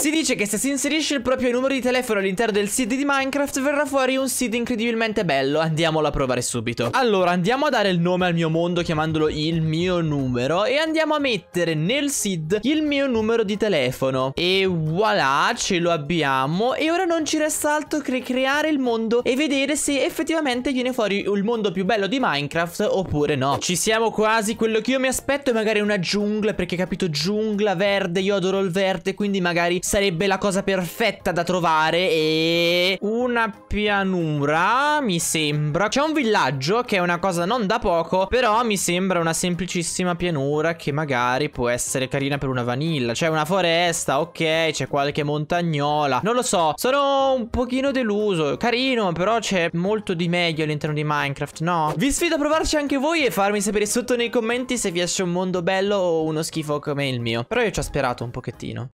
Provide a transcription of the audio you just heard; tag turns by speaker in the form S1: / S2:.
S1: Si dice che se si inserisce il proprio numero di telefono all'interno del seed di Minecraft verrà fuori un seed incredibilmente bello, andiamolo a
S2: provare subito. Allora
S1: andiamo a dare il nome al mio mondo chiamandolo il mio numero e andiamo a mettere nel seed il mio numero di telefono. E voilà, ce lo abbiamo e ora non ci resta altro che creare il mondo e vedere se effettivamente viene fuori il mondo più bello di Minecraft oppure no. Ci siamo quasi, quello che io mi aspetto è magari una giungla perché capito giungla verde, io adoro il verde quindi magari sarebbe la cosa perfetta da trovare e... Una pianura, mi sembra. C'è un villaggio che è una cosa non da poco, però mi sembra una semplicissima pianura che magari può essere carina per una vanilla. C'è una foresta, ok, c'è qualche montagnola. Non lo so, sono un pochino deluso. Carino, però c'è molto di meglio all'interno di Minecraft, no? Vi sfido a provarci anche voi e farmi sapere sotto nei commenti se vi esce un mondo bello o uno schifo come il mio. Però io ci ho sperato un pochettino.